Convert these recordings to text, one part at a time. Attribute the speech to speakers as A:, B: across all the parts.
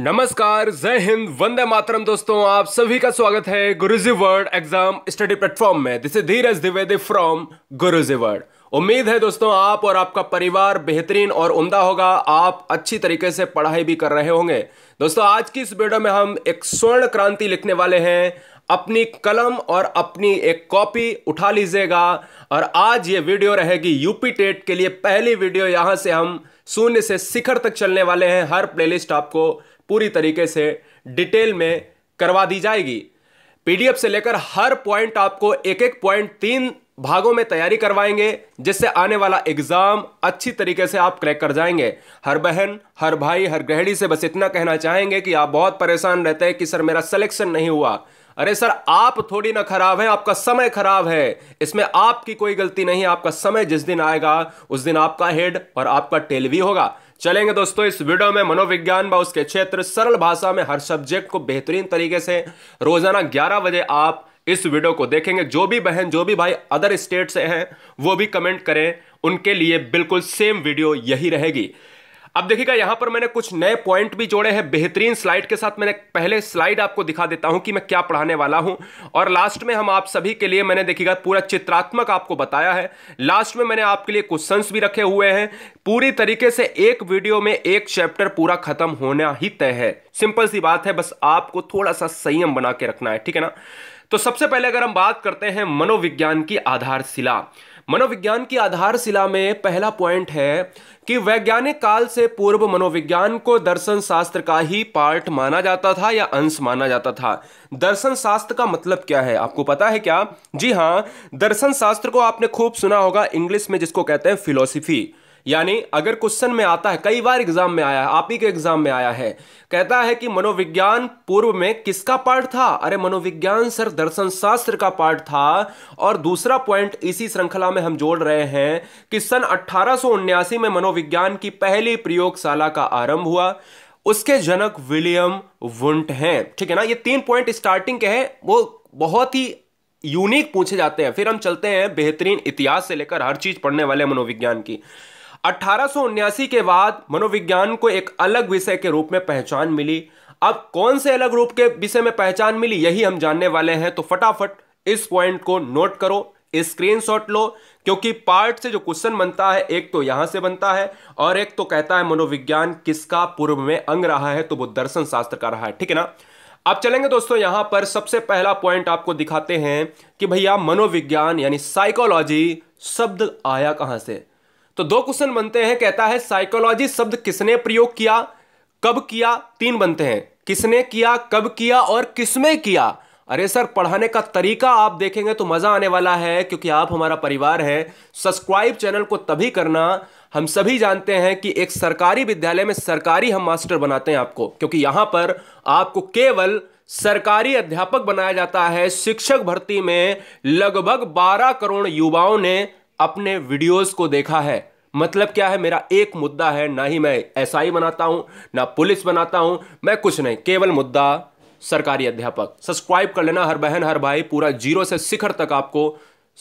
A: नमस्कार जय हिंद वंदे मातरम दोस्तों आप सभी का स्वागत है Guruji world exam study platform में this is Dheeraj Dwivedi from Guruji world उम्मीद है दोस्तों आप और आपका परिवार बेहतरीन और उम्दा होगा आप अच्छी तरीके से पढ़ाई भी कर रहे होंगे दोस्तों आज की इस वीडियो में हम एक स्वर्ण क्रांति लिखने वाले हैं अपनी कलम और अपनी एक कॉपी उठा लीजिएगा और आज ये वीडियो रहेगी यूपी टेट के लिए पहली वीडियो यहां से हम शून्य से शिखर तक चलने वाले हैं हर प्लेलिस्ट आपको पूरी तरीके से डिटेल में करवा दी जाएगी पीडीएफ से लेकर हर पॉइंट आपको एक एक पॉइंट तीन भागों में तैयारी करवाएंगे जिससे आने वाला एग्जाम अच्छी तरीके से आप क्रैक कर जाएंगे हर बहन हर भाई हर गृहिणी से बस इतना कहना चाहेंगे कि आप बहुत परेशान रहते हैं कि सर मेरा सिलेक्शन नहीं हुआ अरे सर आप थोड़ी ना खराब है आपका समय खराब है इसमें आपकी कोई गलती नहीं है आपका समय जिस दिन आएगा उस दिन आपका हेड और आपका टेल भी होगा चलेंगे दोस्तों इस वीडियो में मनोविज्ञान व उसके क्षेत्र सरल भाषा में हर सब्जेक्ट को बेहतरीन तरीके से रोजाना ग्यारह बजे आप इस वीडियो को देखेंगे जो भी बहन जो भी भाई अदर स्टेट से हैं वो भी कमेंट करें उनके लिए बिल्कुल सेम वीडियो यही रहेगी अब देखिएगा यहां पर मैंने कुछ नए पॉइंट भी जोड़े हैं बेहतरीन स्लाइड के साथ मैंने पहले स्लाइड आपको दिखा देता हूं कि मैं क्या पढ़ाने वाला हूं और लास्ट में हम आप सभी के लिए मैंने देखिएगा पूरा चित्रात्मक आपको बताया है लास्ट में मैंने आपके लिए क्वेश्चंस भी रखे हुए हैं पूरी तरीके से एक वीडियो में एक चैप्टर पूरा खत्म होना ही तय है सिंपल सी बात है बस आपको थोड़ा सा संयम बना के रखना है ठीक है ना तो सबसे पहले अगर हम बात करते हैं मनोविज्ञान की आधारशिला मनोविज्ञान की आधारशिला में पहला पॉइंट है कि वैज्ञानिक काल से पूर्व मनोविज्ञान को दर्शन शास्त्र का ही पार्ट माना जाता था या अंश माना जाता था दर्शन शास्त्र का मतलब क्या है आपको पता है क्या जी हाँ दर्शन शास्त्र को आपने खूब सुना होगा इंग्लिश में जिसको कहते हैं फिलोसफी यानी अगर क्वेश्चन में आता है कई बार एग्जाम में आया है आप ही के एग्जाम में आया है कहता है कि मनोविज्ञान पूर्व में किसका पार्ट था अरे मनोविज्ञान सर दर्शन शास्त्र का पार्ट था और दूसरा पॉइंट इसी श्रृंखला में हम जोड़ रहे हैं कि सन अट्ठारह में मनोविज्ञान की पहली प्रयोगशाला का आरंभ हुआ उसके जनक विलियम वुंट हैं ठीक है ना ये तीन पॉइंट स्टार्टिंग के हैं वो बहुत ही यूनिक पूछे जाते हैं फिर हम चलते हैं बेहतरीन इतिहास से लेकर हर चीज पढ़ने वाले मनोविज्ञान की अट्ठारह के बाद मनोविज्ञान को एक अलग विषय के रूप में पहचान मिली अब कौन से अलग रूप के विषय में पहचान मिली यही हम जानने वाले हैं तो फटाफट इस पॉइंट को नोट करो स्क्रीनशॉट लो क्योंकि पार्ट से जो क्वेश्चन बनता है एक तो यहां से बनता है और एक तो कहता है मनोविज्ञान किसका पूर्व में अंग रहा है तो वो दर्शन शास्त्र का रहा है ठीक है ना अब चलेंगे दोस्तों यहां पर सबसे पहला पॉइंट आपको दिखाते हैं कि भैया मनोविज्ञान यानी साइकोलॉजी शब्द आया कहां से तो दो क्वेश्चन बनते हैं कहता है साइकोलॉजी शब्द किसने प्रयोग किया कब किया तीन बनते हैं किसने किया कब किया और किसमें किया अरे सर पढ़ाने का तरीका आप देखेंगे तो मज़ा आने वाला है क्योंकि आप हमारा परिवार है सब्सक्राइब चैनल को तभी करना हम सभी जानते हैं कि एक सरकारी विद्यालय में सरकारी हम मास्टर बनाते हैं आपको क्योंकि यहां पर आपको केवल सरकारी अध्यापक बनाया जाता है शिक्षक भर्ती में लगभग 12 करोड़ युवाओं ने अपने वीडियोस को देखा है मतलब क्या है मेरा एक मुद्दा है ना ही मैं एसआई बनाता हूं ना पुलिस बनाता हूं मैं कुछ नहीं केवल मुद्दा सरकारी अध्यापक सब्सक्राइब कर लेना हर बहन हर भाई पूरा जीरो से शिखर तक आपको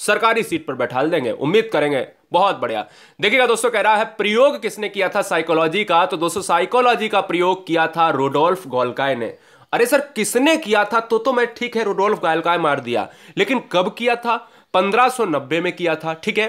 A: सरकारी सीट पर बैठा देंगे उम्मीद करेंगे बहुत बढ़िया देखिएगा दोस्तों कह रहा है प्रयोग किसने किया था साइकोलॉजी का तो दोस्तों साइकोलॉजी का प्रयोग किया था रोडोल्फ गोलकाय ने अरे सर किसने किया था तो तो मैं ठीक है रोडोल्फ गोलकाय मार दिया लेकिन कब किया था 1590 में किया था ठीक है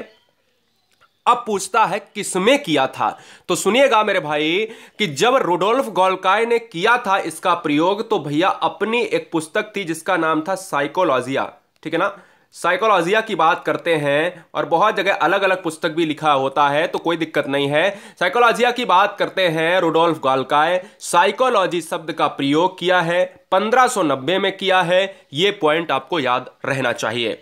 A: अब पूछता है किसमें किया था तो सुनिएगा मेरे भाई कि जब रोडोल्फ गोलकाय ने किया था इसका प्रयोग तो भैया अपनी एक पुस्तक थी जिसका नाम था साइकोलॉजिया ठीक है ना साइकोलॉजिया की बात करते हैं और बहुत जगह अलग अलग पुस्तक भी लिखा होता है तो कोई दिक्कत नहीं है साइकोलॉजिया की बात करते हैं रोडोल्फ गालकाय साइकोलॉजी शब्द का प्रयोग किया है 1590 में किया है ये पॉइंट आपको याद रहना चाहिए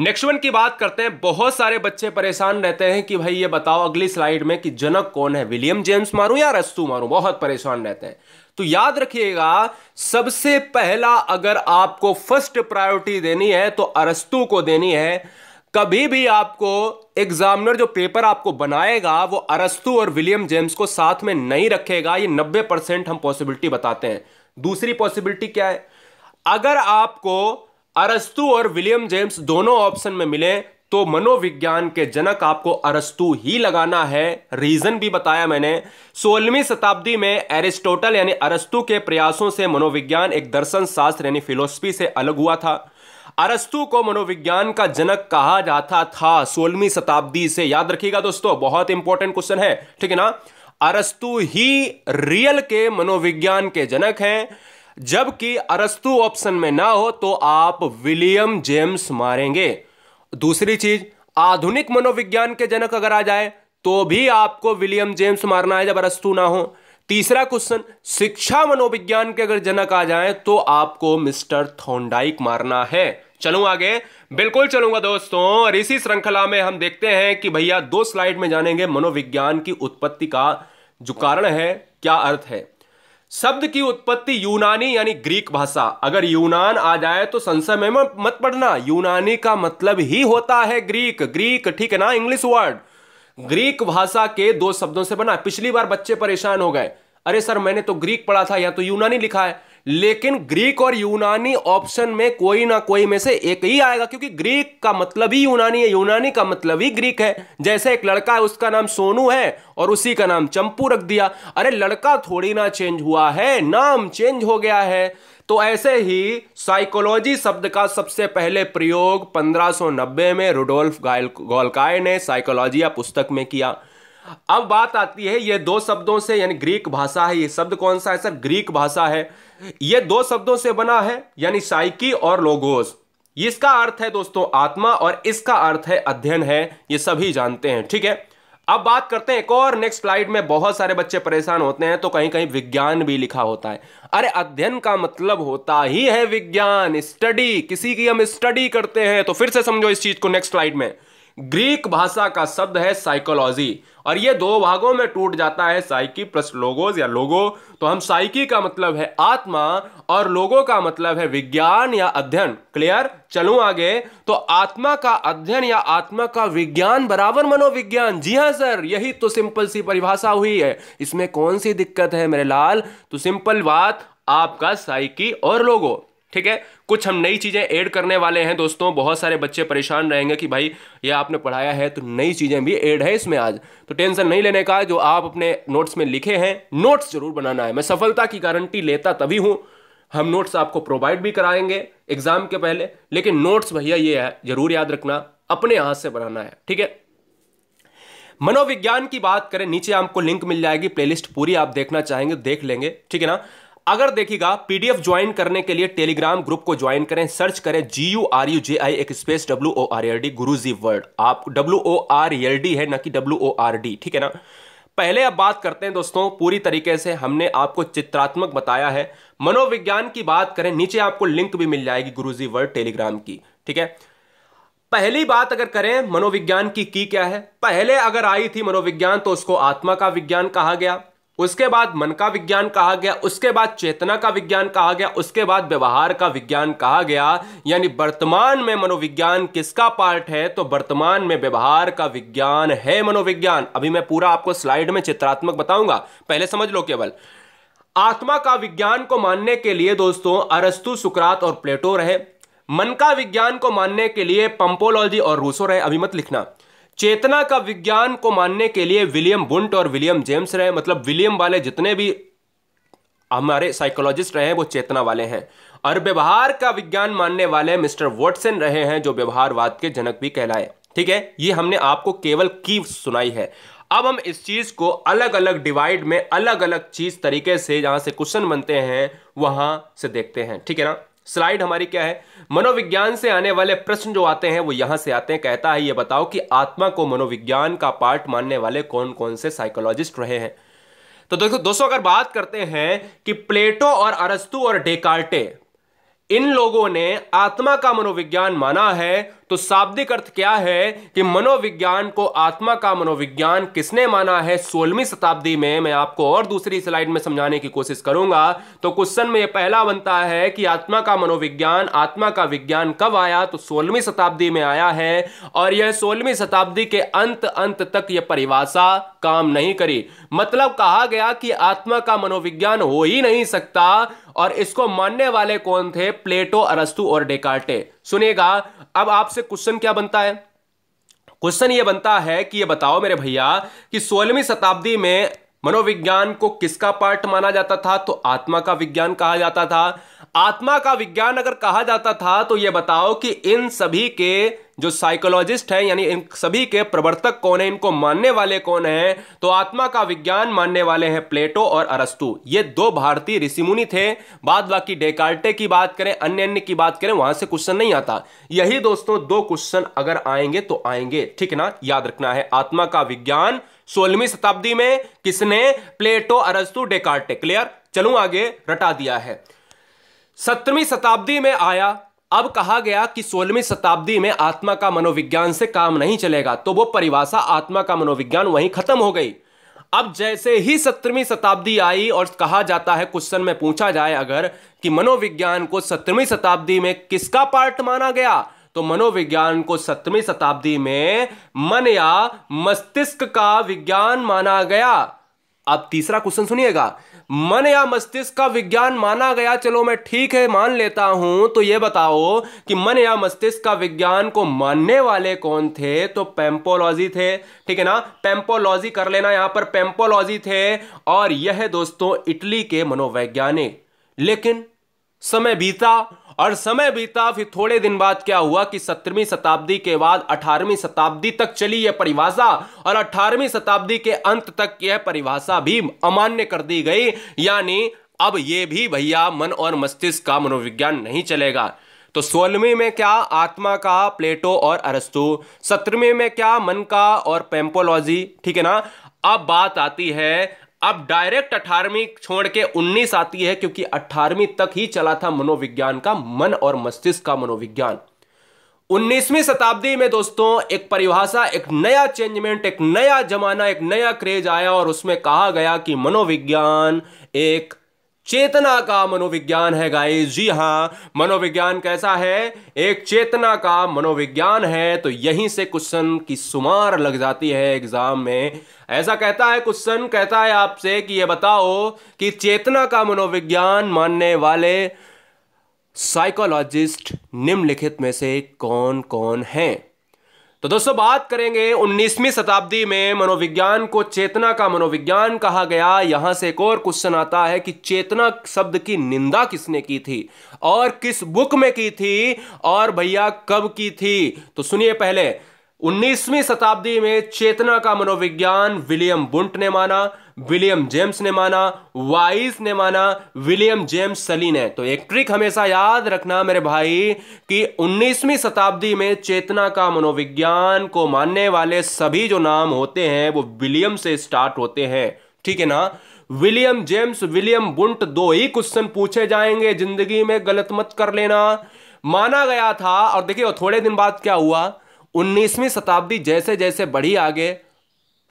A: नेक्स्ट वन की बात करते हैं बहुत सारे बच्चे परेशान रहते हैं कि भाई ये बताओ अगली स्लाइड में कि जनक कौन है विलियम जेम्स मारूं या रस्तु मारूं बहुत परेशान रहते हैं तो याद रखिएगा सबसे पहला अगर आपको फर्स्ट प्रायोरिटी देनी है तो अरस्तु को देनी है कभी भी आपको एग्जामिनर जो पेपर आपको बनाएगा वो अरस्तु और विलियम जेम्स को साथ में नहीं रखेगा ये 90 परसेंट हम पॉसिबिलिटी बताते हैं दूसरी पॉसिबिलिटी क्या है अगर आपको अरस्तु और विलियम जेम्स दोनों ऑप्शन में मिले तो मनोविज्ञान के जनक आपको अरस्तु ही लगाना है रीजन भी बताया मैंने सोलहवीं शताब्दी में एरिस्टोटल यानी अरस्तु के प्रयासों से मनोविज्ञान एक दर्शन शास्त्र यानी फिलोसफी से अलग हुआ था अरस्तु को मनोविज्ञान का जनक कहा जाता था सोलहवीं शताब्दी से याद रखिएगा दोस्तों बहुत इंपॉर्टेंट क्वेश्चन है ठीक है ना अरस्तु ही रियल के मनोविज्ञान के जनक हैं जबकि अरस्तु ऑप्शन में ना हो तो आप विलियम जेम्स मारेंगे दूसरी चीज आधुनिक मनोविज्ञान के जनक अगर आ जाए तो भी आपको विलियम जेम्स मारना है जब अरस्तु ना हो तीसरा क्वेश्चन शिक्षा मनोविज्ञान के अगर जनक आ जाए तो आपको मिस्टर थोंडाइक मारना है चलूं आगे बिल्कुल चलूंगा दोस्तों और इसी श्रृंखला में हम देखते हैं कि भैया दो स्लाइड में जानेंगे मनोविज्ञान की उत्पत्ति का जो कारण है क्या अर्थ है शब्द की उत्पत्ति यूनानी यानी ग्रीक भाषा अगर यूनान आ जाए तो संशय में मत पढ़ना यूनानी का मतलब ही होता है ग्रीक ग्रीक ठीक है ना इंग्लिश वर्ड ग्रीक भाषा के दो शब्दों से बना पिछली बार बच्चे परेशान हो गए अरे सर मैंने तो ग्रीक पढ़ा था या तो यूनानी लिखा है लेकिन ग्रीक और यूनानी ऑप्शन में कोई ना कोई में से एक ही आएगा क्योंकि ग्रीक का मतलब ही यूनानी है यूनानी का मतलब ही ग्रीक है जैसे एक लड़का है उसका नाम सोनू है और उसी का नाम चंपू रख दिया अरे लड़का थोड़ी ना चेंज हुआ है नाम चेंज हो गया है तो ऐसे ही साइकोलॉजी शब्द का सबसे पहले प्रयोग 1590 में रुडोल्फ गोलकाय ने साइकोलॉजिया पुस्तक में किया अब बात आती है ये दो शब्दों से यानी ग्रीक भाषा है ये शब्द कौन सा है सर ग्रीक भाषा है ये दो शब्दों से बना है यानी साइकी और लोगोस इसका अर्थ है दोस्तों आत्मा और इसका अर्थ है अध्ययन है ये सभी जानते हैं ठीक है अब बात करते हैं एक और नेक्स्ट स्लाइड में बहुत सारे बच्चे परेशान होते हैं तो कहीं कहीं विज्ञान भी लिखा होता है अरे अध्ययन का मतलब होता ही है विज्ञान स्टडी किसी की हम स्टडी करते हैं तो फिर से समझो इस चीज को नेक्स्ट स्लाइड में ग्रीक भाषा का शब्द है साइकोलॉजी और ये दो भागों में टूट जाता है साइकी प्लस लोगोज या लोगो तो हम साइकी का मतलब है आत्मा और लोगों का मतलब है विज्ञान या अध्ययन क्लियर चलू आगे तो आत्मा का अध्ययन या आत्मा का विज्ञान बराबर मनोविज्ञान जी हाँ सर यही तो सिंपल सी परिभाषा हुई है इसमें कौन सी दिक्कत है मेरे लाल तो सिंपल बात आपका साइकी और लोगो ठीक है कुछ हम नई चीज़ें ऐड करने वाले हैं दोस्तों बहुत सारे बच्चे परेशान रहेंगे कि भाई ये आपने पढ़ाया है तो नई चीज़ें भी ऐड है इसमें आज तो टेंशन नहीं लेने का जो आप अपने नोट्स में लिखे हैं नोट्स जरूर बनाना है मैं सफलता की गारंटी लेता तभी हूँ हम नोट्स आपको प्रोवाइड भी कराएंगे एग्जाम के पहले लेकिन नोट्स भैया ये है जरूर याद रखना अपने हाथ से बनाना है ठीक है मनोविज्ञान की बात करें नीचे आपको लिंक मिल जाएगी प्लेलिस्ट पूरी आप देखना चाहेंगे देख लेंगे ठीक है ना अगर देखिएगा पीडीएफ ज्वाइन करने के लिए टेलीग्राम ग्रुप को ज्वाइन करें सर्च करें G U R U J I एक space W O R L D Guruji world आप W O R L D है ना कि डब्ल्यू ओ आर डी ठीक है ना पहले अब बात करते हैं दोस्तों पूरी तरीके से हमने आपको चित्रात्मक बताया है मनोविज्ञान की बात करें नीचे आपको लिंक भी मिल जाएगी गुरु जी वर्ड टेलीग्राम की ठीक है पहली बात अगर करें मनोविज्ञान की की क्या है पहले अगर आई थी मनोविज्ञान तो उसको आत्मा का विज्ञान कहा गया उसके बाद मन का विज्ञान कहा गया उसके बाद चेतना का विज्ञान कहा गया उसके बाद व्यवहार का विज्ञान कहा गया यानी वर्तमान में मनोविज्ञान किसका पार्ट है तो वर्तमान में व्यवहार का विज्ञान है मनोविज्ञान अभी मैं पूरा आपको स्लाइड में चित्रात्मक बताऊंगा पहले समझ लो केवल आत्मा का विज्ञान को मानने के लिए दोस्तों अरस्तु सुक्रात और प्लेटो रहे मन का विज्ञान को मानने के लिए पंपोलॉजी और रूसो रहे अभी मत लिखना चेतना का विज्ञान को मानने के लिए विलियम बुंट और विलियम जेम्स रहे मतलब विलियम वाले जितने भी हमारे साइकोलॉजिस्ट रहे हैं वो चेतना वाले हैं और व्यवहार का विज्ञान मानने वाले मिस्टर वॉटसन रहे हैं जो व्यवहारवाद के जनक भी कहलाए ठीक है ये हमने आपको केवल की सुनाई है अब हम इस चीज को अलग अलग डिवाइड में अलग अलग चीज तरीके से जहां से क्वेश्चन बनते हैं वहां से देखते हैं ठीक है ना स्लाइड हमारी क्या है मनोविज्ञान से आने वाले प्रश्न जो आते हैं वो यहां से आते हैं कहता है ये बताओ कि आत्मा को मनोविज्ञान का पार्ट मानने वाले कौन कौन से साइकोलॉजिस्ट रहे हैं तो देखो दोस्तों अगर बात करते हैं कि प्लेटो और अरस्तु और डेकार्टे इन लोगों ने आत्मा का मनोविज्ञान माना है तो शाब्दिक अर्थ क्या है कि मनोविज्ञान को आत्मा का मनोविज्ञान किसने माना है सोलहवीं शताब्दी में मैं आपको और दूसरी स्लाइड में समझाने की कोशिश करूंगा तो क्वेश्चन में यह पहला बनता है कि आत्मा का मनोविज्ञान आत्मा का विज्ञान कब आया तो सोलहवीं शताब्दी में आया है और यह सोलहवीं शताब्दी के अंत अंत तक यह परिभाषा काम नहीं करी मतलब कहा गया कि आत्मा का मनोविज्ञान हो ही नहीं सकता और इसको मानने वाले कौन थे प्लेटो अरस्तु और डेकार्टे सुनेगा अब आपसे क्वेश्चन क्या बनता है क्वेश्चन ये बनता है कि ये बताओ मेरे भैया कि सोलहवीं शताब्दी में मनोविज्ञान को किसका पार्ट माना जाता था तो आत्मा का विज्ञान कहा जाता था आत्मा का विज्ञान अगर कहा जाता था तो ये बताओ कि इन सभी के जो साइकोलॉजिस्ट हैं यानी इन सभी के प्रवर्तक कौन है इनको मानने वाले कौन हैं तो आत्मा का विज्ञान मानने वाले हैं प्लेटो और अरस्तु ये दो भारतीय ऋषि मुनि थे बाद बाकी डेकार्टे की बात करें अन्य अन्य की बात करें वहां से क्वेश्चन नहीं आता यही दोस्तों दो क्वेश्चन अगर आएंगे तो आएंगे ठीक ना याद रखना है आत्मा का विज्ञान सोलहवीं शताब्दी में किसने प्लेटो अरस्तु डेकार्टे क्लियर चलू आगे रटा दिया है सत्रहवीं शताब्दी में आया अब कहा गया कि सोलहवीं शताब्दी में आत्मा का मनोविज्ञान से काम नहीं चलेगा तो वो परिभाषा आत्मा का मनोविज्ञान वहीं खत्म हो गई अब जैसे ही सत्रहवीं शताब्दी आई और कहा जाता है क्वेश्चन में पूछा जाए अगर कि मनोविज्ञान को सत्रहवीं शताब्दी में किसका पार्ट माना गया तो मनोविज्ञान को सत्रहवीं शताब्दी में मन या मस्तिष्क का विज्ञान माना गया अब तीसरा क्वेश्चन सुनिएगा मन या मस्तिष्क का विज्ञान माना गया चलो मैं ठीक है मान लेता हूं तो यह बताओ कि मन या मस्तिष्क का विज्ञान को मानने वाले कौन थे तो पेम्पोलॉजी थे ठीक है ना पेम्पोलॉजी कर लेना यहां पर पेम्पोलॉजी थे और यह दोस्तों इटली के मनोवैज्ञानिक लेकिन समय बीता और समय बीता फिर थोड़े दिन बाद क्या हुआ कि सत्रहवीं शताब्दी के बाद अठारहवीं शताब्दी तक चली यह परिभाषा और अठारहवीं शताब्दी के अंत तक यह परिभाषा भी अमान्य कर दी गई यानी अब यह भी भैया मन और मस्तिष्क का मनोविज्ञान नहीं चलेगा तो सोलहवीं में क्या आत्मा का प्लेटो और अरस्तु सत्रहवीं में क्या मन का और पेम्पोलॉजी ठीक है ना अब बात आती है अब डायरेक्ट अठारहवीं छोड़ के उन्नीस आती है क्योंकि अठारहवीं तक ही चला था मनोविज्ञान का मन और मस्तिष्क का मनोविज्ञान उन्नीसवीं शताब्दी में दोस्तों एक परिभाषा एक नया चेंजमेंट एक नया जमाना एक नया क्रेज आया और उसमें कहा गया कि मनोविज्ञान एक चेतना का मनोविज्ञान है गाइस जी हाँ मनोविज्ञान कैसा है एक चेतना का मनोविज्ञान है तो यहीं से क्वेश्चन की सुमार लग जाती है एग्जाम में ऐसा कहता है क्वेश्चन कहता है आपसे कि ये बताओ कि चेतना का मनोविज्ञान मानने वाले साइकोलॉजिस्ट निम्नलिखित में से कौन कौन हैं तो दोस्तों बात करेंगे 19वीं शताब्दी में मनोविज्ञान को चेतना का मनोविज्ञान कहा गया यहां से एक और क्वेश्चन आता है कि चेतना शब्द की निंदा किसने की थी और किस बुक में की थी और भैया कब की थी तो सुनिए पहले 19वीं शताब्दी में चेतना का मनोविज्ञान विलियम बुंट ने माना विलियम जेम्स ने माना वाइस ने माना विलियम जेम्स सली ने तो एक ट्रिक हमेशा याद रखना मेरे भाई कि 19वीं शताब्दी में चेतना का मनोविज्ञान को मानने वाले सभी जो नाम होते हैं वो विलियम से स्टार्ट होते हैं ठीक है ना विलियम जेम्स विलियम बुंट दो ही क्वेश्चन पूछे जाएंगे जिंदगी में गलत मत कर लेना माना गया था और देखिए थोड़े दिन बाद क्या हुआ उन्नीसवीं शताब्दी जैसे जैसे बढ़ी आगे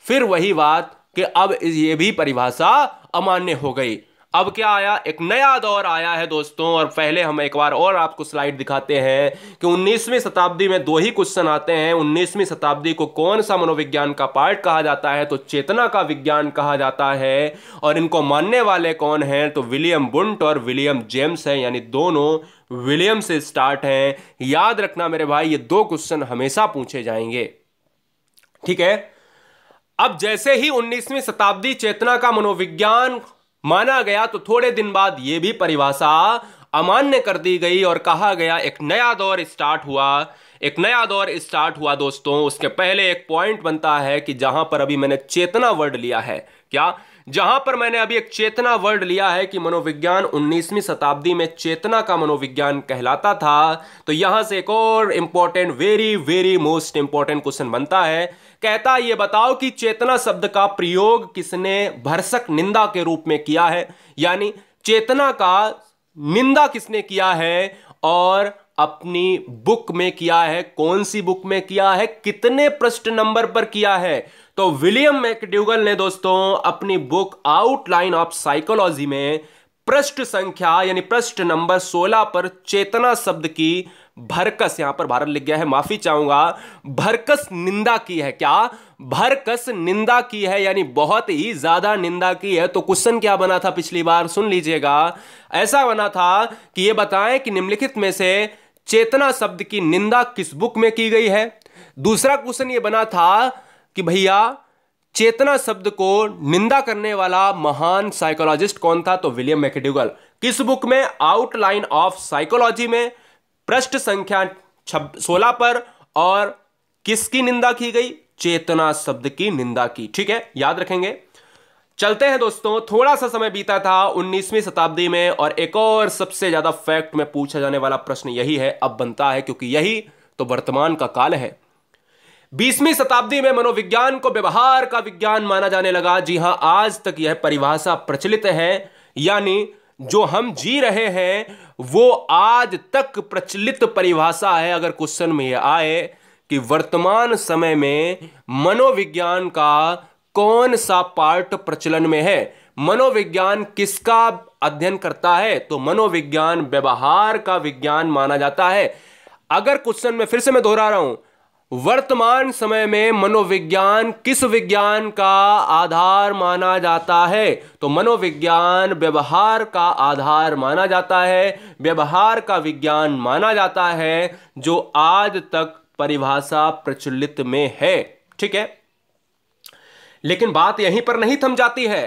A: फिर वही बात कि अब ये भी परिभाषा अमान्य हो गई अब क्या आया एक नया दौर आया है दोस्तों और पहले हम एक बार और आपको स्लाइड दिखाते हैं कि 19वीं शताब्दी में दो ही क्वेश्चन आते हैं 19वीं शताब्दी को कौन सा मनोविज्ञान का पार्ट कहा जाता है तो चेतना का विज्ञान कहा जाता है और इनको मानने वाले कौन हैं तो विलियम बुंट और विलियम जेम्स हैं यानी दोनों विलियम से स्टार्ट हैं याद रखना मेरे भाई ये दो क्वेश्चन हमेशा पूछे जाएंगे ठीक है अब जैसे ही 19वीं शताब्दी चेतना का मनोविज्ञान माना गया तो थोड़े दिन बाद यह भी परिभाषा अमान्य कर दी गई और कहा गया एक नया दौर स्टार्ट हुआ एक नया दौर स्टार्ट हुआ दोस्तों उसके पहले एक पॉइंट बनता है कि जहां पर अभी मैंने चेतना वर्ड लिया है क्या जहां पर मैंने अभी एक चेतना वर्ड लिया है कि मनोविज्ञान 19वीं शताब्दी में चेतना का मनोविज्ञान कहलाता था तो यहां से एक और important very very most important question बनता है कहता यह बताओ कि चेतना शब्द का प्रयोग किसने भरसक निंदा के रूप में किया है यानी चेतना का निंदा किसने किया है और अपनी बुक में किया है कौन सी बुक में किया है कितने पृष्ठ नंबर पर किया है तो विलियम मैकड्यूगल ने दोस्तों अपनी बुक आउटलाइन ऑफ साइकोलॉजी में पृष्ठ संख्या यानी पृष्ठ नंबर 16 पर चेतना शब्द की भरकस यहां पर भारत लिख गया है माफी चाहूंगा भरकस निंदा की है क्या भरकस निंदा की है यानी बहुत ही ज्यादा निंदा की है तो क्वेश्चन क्या बना था पिछली बार सुन लीजिएगा ऐसा बना था कि यह बताएं कि निम्नलिखित में से चेतना शब्द की निंदा किस बुक में की गई है दूसरा क्वेश्चन ये बना था कि भैया चेतना शब्द को निंदा करने वाला महान साइकोलॉजिस्ट कौन था तो विलियम मैकेडुगल किस बुक में आउटलाइन ऑफ साइकोलॉजी में पृष्ठ संख्या सोलह पर और किसकी निंदा की गई चेतना शब्द की निंदा की ठीक है याद रखेंगे चलते हैं दोस्तों थोड़ा सा समय बीता था 19वीं शताब्दी में और एक और सबसे ज्यादा फैक्ट में पूछा जाने वाला प्रश्न यही है अब बनता है क्योंकि यही तो वर्तमान का काल है 20वीं शताब्दी में मनोविज्ञान को व्यवहार का विज्ञान माना जाने लगा जी हां आज तक यह परिभाषा प्रचलित है यानी जो हम जी रहे हैं वो आज तक प्रचलित परिभाषा है अगर क्वेश्चन में यह आए कि वर्तमान समय में मनोविज्ञान का कौन सा पार्ट प्रचलन में है मनोविज्ञान किसका अध्ययन करता है तो मनोविज्ञान व्यवहार का विज्ञान माना जाता है अगर क्वेश्चन में फिर से मैं दोहरा रहा हूं वर्तमान समय में मनोविज्ञान किस विज्ञान का आधार माना जाता है तो मनोविज्ञान व्यवहार का आधार माना जाता है व्यवहार का विज्ञान माना जाता है जो आज तक परिभाषा प्रचलित में है ठीक है लेकिन बात यहीं पर नहीं थम जाती है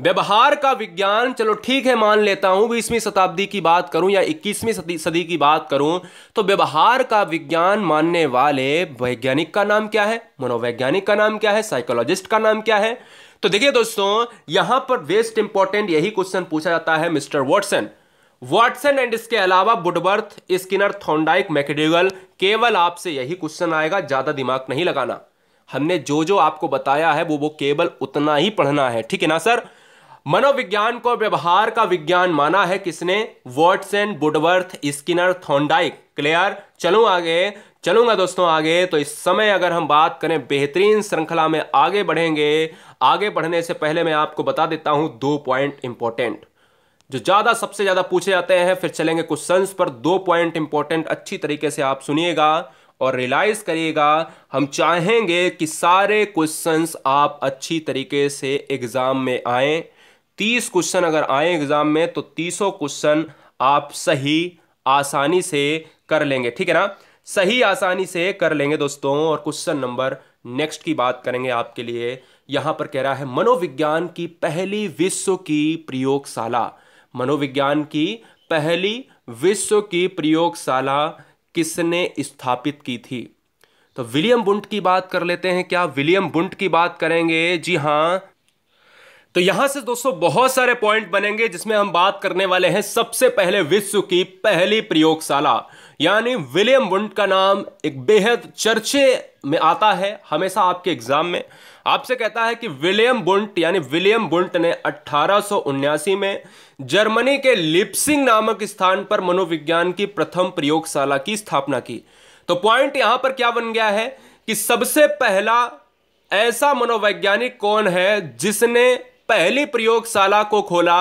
A: व्यवहार का विज्ञान चलो ठीक है मान लेता हूं बीसवीं शताब्दी की बात करूं या इक्कीसवीं सदी की बात करूं तो व्यवहार का विज्ञान मानने वाले वैज्ञानिक का नाम क्या है मनोवैज्ञानिक का नाम क्या है साइकोलॉजिस्ट का नाम क्या है तो देखिए दोस्तों यहां पर वेस्ट इंपॉर्टेंट यही क्वेश्चन पूछा जाता है मिस्टर वॉटसन वाटसन एंड इसके अलावा बुडबर्थ स्किनर थोंडाइक मैकेडिगल केवल आपसे यही क्वेश्चन आएगा ज्यादा दिमाग नहीं लगाना हमने जो जो आपको बताया है वो वो केवल उतना ही पढ़ना है ठीक है ना सर मनोविज्ञान को व्यवहार का विज्ञान माना है किसने वर्टसन बुडवर्थ स्किनर थोंडाइक क्लियर चलूं आगे चलूंगा दोस्तों आगे तो इस समय अगर हम बात करें बेहतरीन श्रृंखला में आगे बढ़ेंगे आगे बढ़ने से पहले मैं आपको बता देता हूं दो पॉइंट इंपॉर्टेंट जो ज़्यादा सबसे ज़्यादा पूछे जाते हैं फिर चलेंगे क्वेश्चंस पर दो पॉइंट इंपॉर्टेंट अच्छी तरीके से आप सुनिएगा और रियलाइज़ करिएगा हम चाहेंगे कि सारे क्वेश्चंस आप अच्छी तरीके से एग्ज़ाम में आएँ तीस क्वेश्चन अगर आए एग्ज़ाम में तो तीसों क्वेश्चन आप सही आसानी से कर लेंगे ठीक है ना सही आसानी से कर लेंगे दोस्तों और क्वेश्चन नंबर नेक्स्ट की बात करेंगे आपके लिए यहाँ पर कह रहा है मनोविज्ञान की पहली विश्व की प्रयोगशाला मनोविज्ञान की पहली विश्व की प्रयोगशाला किसने स्थापित की थी तो विलियम बुंट की बात कर लेते हैं क्या विलियम बुंट की बात करेंगे जी हाँ तो यहां से दोस्तों बहुत सारे पॉइंट बनेंगे जिसमें हम बात करने वाले हैं सबसे पहले विश्व की पहली प्रयोगशाला यानी विलियम वुंड का नाम एक बेहद चर्चे में आता है हमेशा आपके एग्जाम में आपसे कहता है कि विलियम बुंट यानी विलियम बुंट ने अट्ठारह में जर्मनी के लिप्सिंग नामक स्थान पर मनोविज्ञान की प्रथम प्रयोगशाला की स्थापना की तो पॉइंट यहां पर क्या बन गया है कि सबसे पहला ऐसा मनोवैज्ञानिक कौन है जिसने पहली प्रयोगशाला को खोला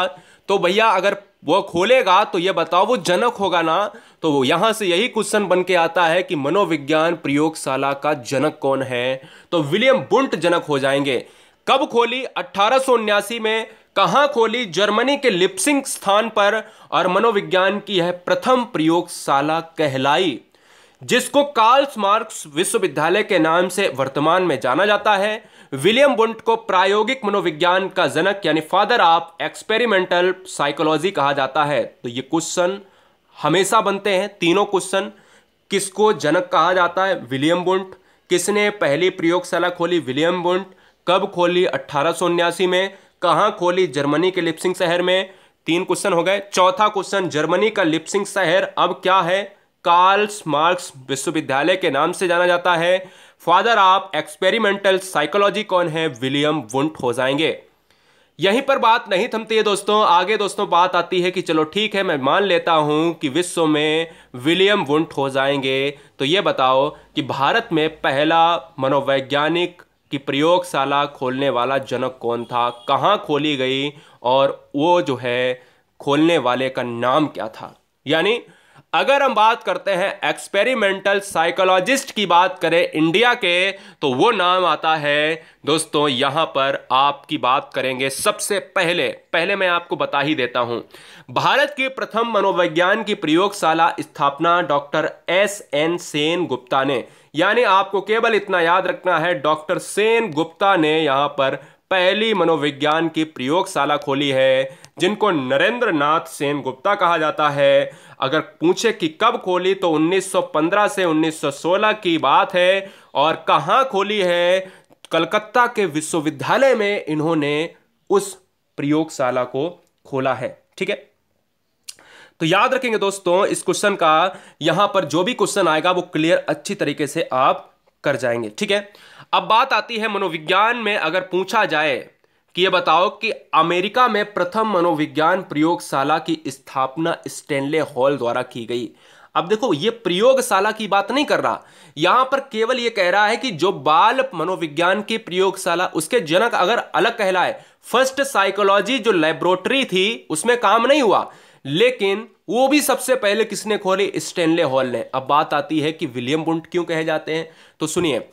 A: तो भैया अगर वो खोलेगा तो ये बताओ वो जनक होगा ना तो वो यहां से यही क्वेश्चन बन के आता है कि मनोविज्ञान प्रयोगशाला का जनक कौन है तो विलियम बुंट जनक हो जाएंगे कब खोली अठारह में कहा खोली जर्मनी के लिप्सिंग स्थान पर और मनोविज्ञान की यह प्रथम प्रयोगशाला कहलाई जिसको कार्ल्स मार्क्स विश्वविद्यालय के नाम से वर्तमान में जाना जाता है विलियम बुंट को प्रायोगिक मनोविज्ञान का जनक यानी फादर ऑफ एक्सपेरिमेंटल साइकोलॉजी कहा जाता है तो ये क्वेश्चन हमेशा बनते हैं तीनों क्वेश्चन किसको जनक कहा जाता है विलियम बुंट किसने पहली प्रयोगशाला खोली विलियम बुंट कब खोली अट्ठारह में कहाँ खोली जर्मनी के लिप्सिंग शहर में तीन क्वेश्चन हो गए चौथा क्वेश्चन जर्मनी का लिप्सिंग शहर अब क्या है कार्ल्स मार्क्स विश्वविद्यालय के नाम से जाना जाता है फादर आप एक्सपेरिमेंटल साइकोलॉजी कौन है विलियम वुंट हो जाएंगे यहीं पर बात नहीं थमती है दोस्तों आगे दोस्तों बात आती है कि चलो ठीक है मैं मान लेता हूं कि विश्व में विलियम वुंट हो जाएंगे तो ये बताओ कि भारत में पहला मनोवैज्ञानिक की प्रयोगशाला खोलने वाला जनक कौन था कहाँ खोली गई और वो जो है खोलने वाले का नाम क्या था यानी अगर हम बात करते हैं एक्सपेरिमेंटल साइकोलॉजिस्ट की बात करें इंडिया के तो वो नाम आता है दोस्तों यहाँ पर आपकी बात करेंगे सबसे पहले पहले मैं आपको बता ही देता हूँ भारत के प्रथम मनोविज्ञान की प्रयोगशाला स्थापना doctor S N Sen Gupta ने यानी आपको केवल इतना याद रखना है डॉक्टर सेन गुप्ता ने यहाँ पर पहली मनोविज्ञान की प्रयोगशाला खोली है जिनको नरेंद्र नाथ सेन गुप्ता कहा जाता है अगर पूछे कि कब खोली तो 1915 से 1916 की बात है और कहाँ खोली है कलकत्ता के विश्वविद्यालय में इन्होंने उस प्रयोगशाला को खोला है ठीक है तो याद रखेंगे दोस्तों इस क्वेश्चन का यहां पर जो भी क्वेश्चन आएगा वो क्लियर अच्छी तरीके से आप कर जाएंगे ठीक है अब बात आती है मनोविज्ञान में अगर पूछा जाए कि ये बताओ कि अमेरिका में प्रथम मनोविज्ञान प्रयोगशाला की स्थापना स्टेनले हॉल द्वारा की गई अब देखो ये प्रयोगशाला की बात नहीं कर रहा यहां पर केवल यह कह रहा है कि जो बाल मनोविज्ञान की प्रयोगशाला उसके जनक अगर अलग कहलाए फर्स्ट साइकोलॉजी जो लेबोरेटरी थी उसमें काम नहीं हुआ लेकिन वो भी सबसे पहले किसने खोली स्टेनले हॉल ने अब बात आती है कि विलियम बुंट क्यों कहे जाते हैं तो सुनिए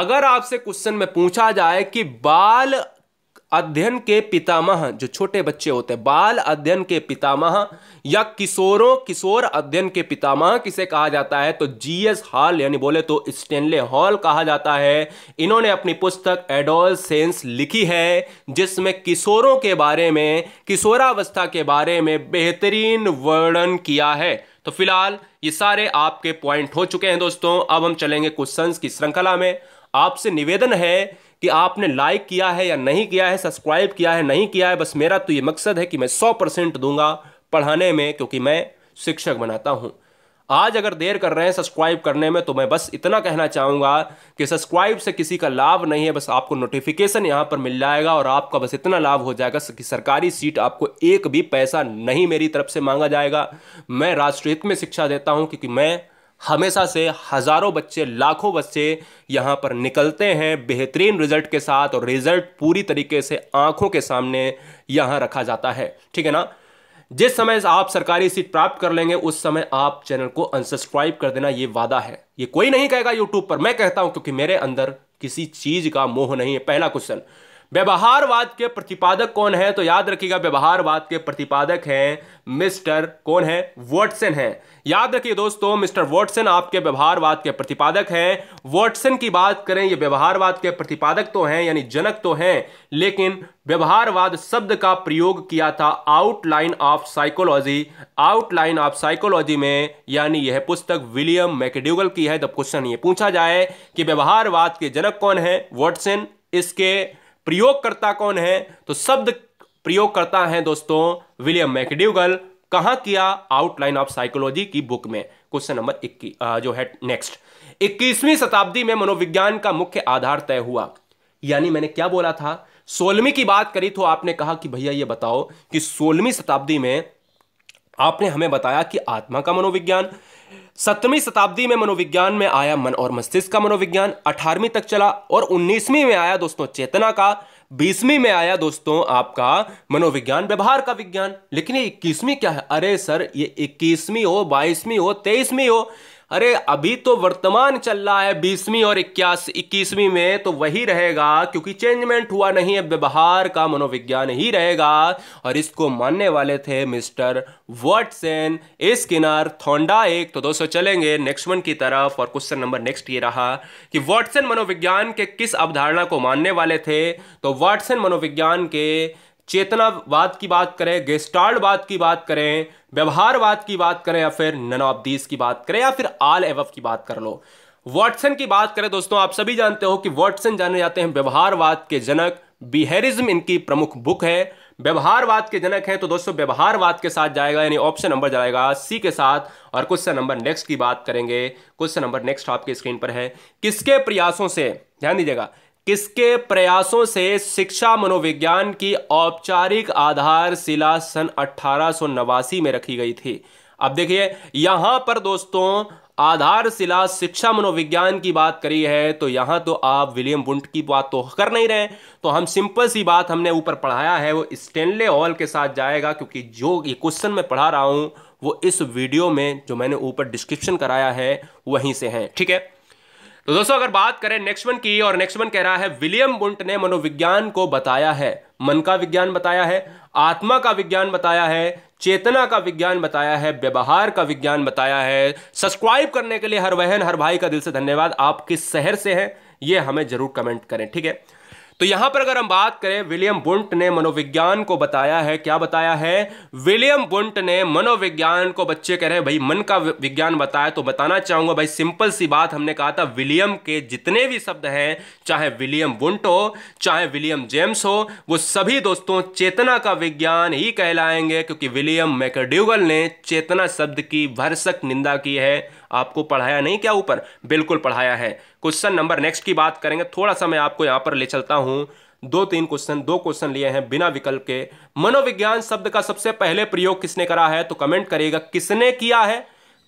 A: अगर आपसे क्वेश्चन में पूछा जाए कि बाल अध्ययन के पितामह जो छोटे बच्चे होते हैं बाल अध्ययन के पितामह या किशोरों किशोर अध्ययन के पितामह किसे कहा जाता है तो जीएस हॉल यानी बोले तो स्टेनले हॉल कहा जाता है इन्होंने अपनी पुस्तक सेंस लिखी है जिसमें किशोरों के बारे में किशोरावस्था के बारे में बेहतरीन वर्णन किया है तो फिलहाल ये सारे आपके पॉइंट हो चुके हैं दोस्तों अब हम चलेंगे क्वेश्चन की श्रृंखला में आपसे निवेदन है कि आपने लाइक किया है या नहीं किया है सब्सक्राइब किया है नहीं किया है बस मेरा तो ये मकसद है कि मैं सौ परसेंट दूंगा पढ़ाने में क्योंकि मैं शिक्षक बनाता हूँ आज अगर देर कर रहे हैं सब्सक्राइब करने में तो मैं बस इतना कहना चाहूँगा कि सब्सक्राइब से किसी का लाभ नहीं है बस आपको नोटिफिकेशन यहाँ पर मिल जाएगा और आपका बस इतना लाभ हो जाएगा कि सरकारी सीट आपको एक भी पैसा नहीं मेरी तरफ से मांगा जाएगा मैं राष्ट्रहित में शिक्षा देता हूँ क्योंकि मैं हमेशा से हज़ारों बच्चे लाखों बच्चे यहाँ पर निकलते हैं बेहतरीन रिजल्ट के साथ और रिजल्ट पूरी तरीके से आंखों के सामने यहाँ रखा जाता है ठीक है ना जिस समय आप सरकारी सीट प्राप्त कर लेंगे उस समय आप चैनल को अनसब्सक्राइब कर देना ये वादा है ये कोई नहीं कहेगा यूट्यूब पर मैं कहता हूँ क्योंकि मेरे अंदर किसी चीज़ का मोह नहीं है पहला क्वेश्चन व्यवहारवाद के प्रतिपादक कौन है तो याद रखिएगा व्यवहारवाद के प्रतिपादक हैं मिस्टर कौन है वॉटसन है याद रखिए दोस्तों मिस्टर वॉटसन आपके व्यवहारवाद के प्रतिपादक हैं वॉटसन की बात करें ये व्यवहारवाद के प्रतिपादक तो हैं यानी जनक तो हैं लेकिन व्यवहारवाद शब्द का प्रयोग किया था outline of psychology outline of psychology में यानी यह पुस्तक विलियम मैकेड्यूगल की है जब क्वेश्चन ये पूछा जाए कि व्यवहारवाद के जनक कौन है वॉटसन इसके प्रयोगकर्ता कौन है तो शब्द प्रयोगकर्ता है दोस्तों विलियम मैकड्यूगल कहा किया आउटलाइन ऑफ साइकोलॉजी की बुक में क्वेश्चन नंबर जो है नेक्स्ट इक्कीसवीं शताब्दी में मनोविज्ञान का मुख्य आधार तय हुआ यानी मैंने क्या बोला था सोलहवीं की बात करी तो आपने कहा कि भैया ये बताओ कि सोलहवीं शताब्दी में आपने हमें बताया कि आत्मा का मनोविज्ञान सत्रहवीं शताब्दी में मनोविज्ञान में आया मन और मस्तिष्क का मनोविज्ञान अठारहवीं तक चला और उन्नीसवीं में आया दोस्तों चेतना का बीसवीं में आया दोस्तों आपका मनोविज्ञान व्यवहार का विज्ञान लेकिन ये इक्कीसवीं क्या है अरे सर ये इक्कीसवीं हो बाईसवीं हो तेईसवीं हो अरे अभी तो वर्तमान चल रहा है बीसवीं और इक्यास इक्कीसवीं में तो वही रहेगा क्योंकि चेंजमेंट हुआ नहीं है व्यवहार का मनोविज्ञान ही रहेगा और इसको मानने वाले थे मिस्टर वर्टसेन स्किनर थोंडा एक तो दोस्तों चलेंगे नेक्स्ट वन की तरफ और क्वेश्चन नंबर नेक्स्ट ये रहा कि वाटसन मनोविज्ञान के किस अवधारणा को मानने वाले थे तो वाटसन मनोविज्ञान के चेतनावाद की बात करें गेस्टार्ड बात की बात करें व्यवहारवाद की बात करें या फिर नन ऑफ दीज की बात करें या फिर आल एव की बात कर लो वॉटसन की बात करें दोस्तों आप सभी जानते हो कि वॉटसन जाने जाते हैं व्यवहारवाद के जनक बिहेरिज्म इनकी प्रमुख बुक है व्यवहारवाद के जनक हैं तो दोस्तों व्यवहारवाद के साथ जाएगा यानी ऑप्शन नंबर जाएगा सी के साथ और क्वेश्चन नंबर नेक्स्ट की बात करेंगे क्वेश्चन नंबर नेक्स्ट आपके स्क्रीन पर है किसके प्रयासों से ध्यान दीजिएगा किसके प्रयासों से शिक्षा मनोविज्ञान की औपचारिक आधारशिला सन अठारह में रखी गई थी अब देखिए यहां पर दोस्तों आधारशिला शिक्षा मनोविज्ञान की बात करी है तो यहां तो आप विलियम बुंट की बात तो कर नहीं रहे तो हम सिंपल सी बात हमने ऊपर पढ़ाया है वो स्टेनले हॉल के साथ जाएगा क्योंकि जो ये क्वेश्चन मैं पढ़ा रहा हूं वो इस वीडियो में जो मैंने ऊपर डिस्क्रिप्शन कराया है वहीं से है ठीक है तो दोस्तों अगर बात करें नेक्स्ट वन की और नेक्स्ट वन कह रहा है विलियम बुंट ने मनोविज्ञान को बताया है मन का विज्ञान बताया है आत्मा का विज्ञान बताया है चेतना का विज्ञान बताया है व्यवहार का विज्ञान बताया है सब्सक्राइब करने के लिए हर बहन हर भाई का दिल से धन्यवाद आप किस शहर से हैं ये हमें जरूर कमेंट करें ठीक है तो यहां पर अगर हम बात करें विलियम बुंट ने मनोविज्ञान को बताया है क्या बताया है विलियम बुंट ने मनोविज्ञान को बच्चे कह रहे हैं भाई मन का विज्ञान बताया तो बताना चाहूंगा भाई सिंपल सी बात हमने कहा था विलियम के जितने भी शब्द हैं चाहे विलियम बुंट हो चाहे विलियम जेम्स हो वो सभी दोस्तों चेतना का विज्ञान ही कहलाएंगे क्योंकि विलियम मैकड्यूगल ने चेतना शब्द की भरसक निंदा की है आपको पढ़ाया नहीं क्या ऊपर बिल्कुल पढ़ाया है क्वेश्चन नंबर नेक्स्ट की बात करेंगे थोड़ा सा मैं आपको यहाँ पर ले चलता हूँ दो तीन क्वेश्चन दो क्वेश्चन लिए हैं बिना विकल्प के मनोविज्ञान शब्द का सबसे पहले प्रयोग किसने करा है तो कमेंट करिएगा किसने किया है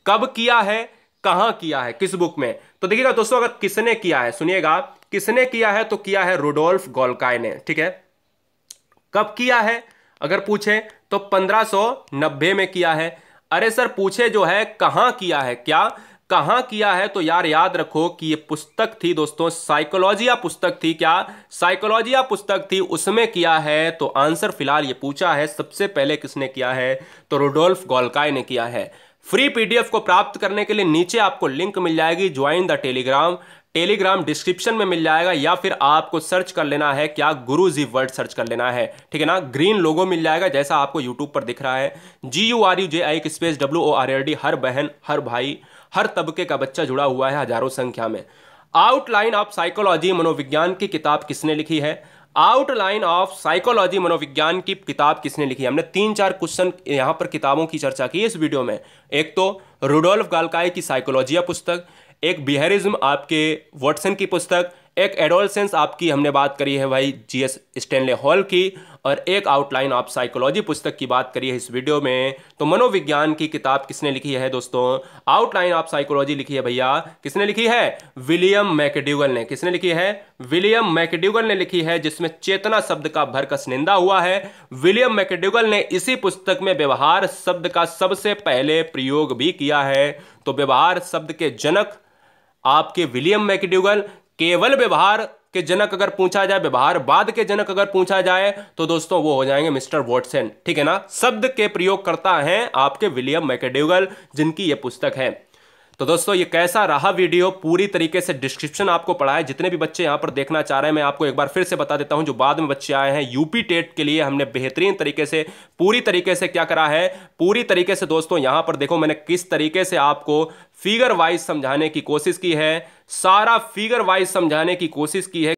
A: कब किया है कहां किया है किस बुक में तो देखिएगा दोस्तों अगर किसने किया है सुनिएगा किसने किया है तो किया है रोडोल्फ गोलकाय ने ठीक है कब किया है अगर पूछे तो पंद्रह में किया है अरे सर पूछे जो है कहां किया है क्या कहा किया है तो यार याद रखो कि ये पुस्तक थी दोस्तों साइकोलॉजिया पुस्तक थी क्या साइकोलॉजिया पुस्तक थी उसमें किया है तो आंसर फिलहाल ये पूछा है सबसे पहले किसने किया है तो रोडोल्फ गोलकाय ने किया है फ्री पीडीएफ को प्राप्त करने के लिए नीचे आपको लिंक मिल जाएगी join the Telegram Telegram description में मिल जाएगा या फिर आपको सर्च कर लेना है क्या गुरु जी वर्ड सर्च कर लेना है ठीक है ना ग्रीन लोगो मिल जाएगा जैसा आपको यूट्यूब पर दिख रहा है G U R U J I space W O R L D हर बहन हर भाई हर तबके का बच्चा जुड़ा हुआ है हजारों संख्या में आउटलाइन ऑफ साइकोलॉजी मनोविज्ञान की किताब किसने लिखी है आउटलाइन ऑफ साइकोलॉजी मनोविज्ञान की किताब किसने लिखी है हमने तीन चार क्वेश्चन यहाँ पर किताबों की चर्चा की इस वीडियो में एक तो रुडोल्फ गालकाय की साइकोलॉजिया पुस्तक एक बिहेरिज्म आपके वॉटसन की पुस्तक एक एडोलसेंस आपकी हमने बात करी है भाई जी एस स्टेनले हॉल की और एक आउटलाइन आप साइकोलॉजी पुस्तक की बात करी है इस वीडियो में तो मनोविज्ञान की किताब किसने लिखी है दोस्तों आउटलाइन आप साइकोलॉजी लिखी है भैया किसने लिखी है विलियम मैकडूगल ने किसने लिखी है विलियम मैकडूगल ने लिखी है जिसमें चेतना शब्द का भरकस निंदा हुआ है विलियम मैकडूगल ने इसी पुस्तक में व्यवहार शब्द का सबसे पहले प्रयोग भी किया है तो व्यवहार शब्द के जनक आपके विलियम मैकड्यूगल केवल व्यवहार के जनक अगर पूछा जाए व्यवहार बाद के जनक अगर पूछा जाए तो दोस्तों वो हो जाएंगे मिस्टर वॉटसन ठीक है ना शब्द के प्रयोग करता है आपके विलियम मैकेड्यूगल जिनकी ये पुस्तक है तो दोस्तों ये कैसा रहा वीडियो पूरी तरीके से डिस्क्रिप्शन आपको पढ़ा है जितने भी बच्चे यहाँ पर देखना चाह रहे हैं मैं आपको एक बार फिर से बता देता हूँ जो बाद में बच्चे आए हैं यूपी टेट के लिए हमने बेहतरीन तरीके से पूरी तरीके से क्या करा है पूरी तरीके से दोस्तों यहाँ पर देखो मैंने किस तरीके से आपको फिगर वाइज समझाने की कोशिश की है सारा फिगर वाइज समझाने की कोशिश की है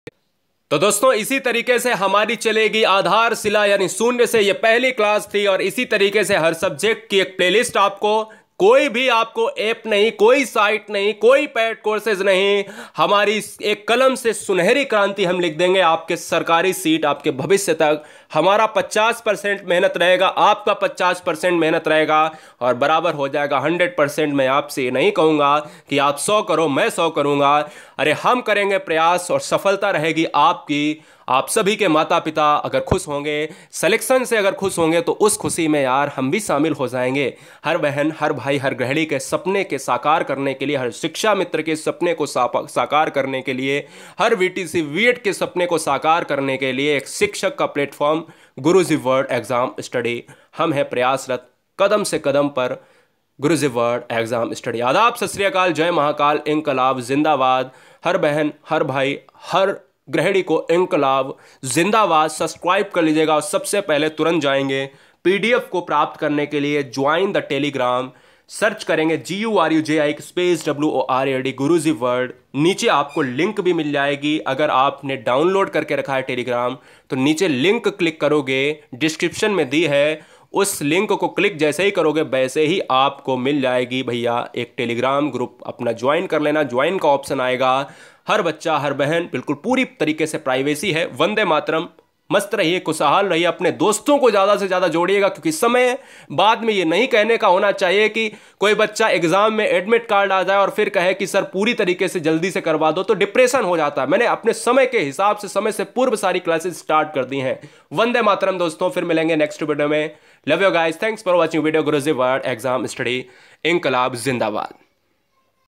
A: तो दोस्तों इसी तरीके से हमारी चलेगी आधार शिला यानी शून्य से ये पहली क्लास थी और इसी तरीके से हर सब्जेक्ट की एक प्लेलिस्ट आपको कोई भी आपको ऐप नहीं कोई साइट नहीं कोई पैड कोर्सेज नहीं हमारी एक कलम से सुनहरी क्रांति हम लिख देंगे आपके सरकारी सीट आपके भविष्य तक हमारा 50 परसेंट मेहनत रहेगा आपका 50 परसेंट मेहनत रहेगा और बराबर हो जाएगा 100 परसेंट मैं आपसे ये नहीं कहूँगा कि आप 100 करो मैं 100 करूँगा अरे हम करेंगे प्रयास और सफलता रहेगी आपकी आप सभी के माता पिता अगर खुश होंगे सिलेक्शन से अगर खुश होंगे तो उस खुशी में यार हम भी शामिल हो जाएंगे हर बहन हर भाई हर गृहणी के सपने के साकार करने के लिए हर शिक्षा मित्र के सपने को साकार करने के लिए हर वी टी के सपने को साकार करने के लिए एक शिक्षक का platform Guruji world exam study हम हैं प्रयासरत कदम से कदम पर गुरुजी वर्ड एग्ज़ाम स्टडी आदाब सत श्रीकाल जय महाकाल इंकलाब जिंदाबाद हर बहन हर भाई हर ग्रहणी को इंकलाब जिंदाबाद सब्सक्राइब कर लीजिएगा और सबसे पहले तुरंत जाएंगे पीडीएफ को प्राप्त करने के लिए ज्वाइन द टेलीग्राम सर्च करेंगे G U R U J I space W O R A D Guruji word नीचे आपको लिंक भी मिल जाएगी अगर आपने डाउनलोड करके रखा है टेलीग्राम तो नीचे लिंक क्लिक करोगे डिस्क्रिप्शन में दी है उस लिंक को क्लिक जैसे ही करोगे वैसे ही आपको मिल जाएगी भैया एक टेलीग्राम ग्रुप अपना ज्वाइन कर लेना ज्वाइन का ऑप्शन आएगा हर बच्चा हर बहन बिल्कुल पूरी तरीके से प्राइवेसी है वंदे मातरम मस्त रहिए खुशहाल रहिए अपने दोस्तों को ज़्यादा से ज़्यादा जोड़िएगा क्योंकि समय बाद में ये नहीं कहने का होना चाहिए कि कोई बच्चा एग्ज़ाम में एडमिट कार्ड आ जाए और फिर कहे कि सर पूरी तरीके से जल्दी से करवा दो तो डिप्रेशन हो जाता है मैंने अपने समय के हिसाब से समय से पूर्व सारी क्लासेस स्टार्ट कर दी हैं वंदे मातरम दोस्तों फिर मिलेंगे नेक्स्ट वीडियो में love you guys thanks for watching video Guruji world exam study इंकलाब जिंदाबाद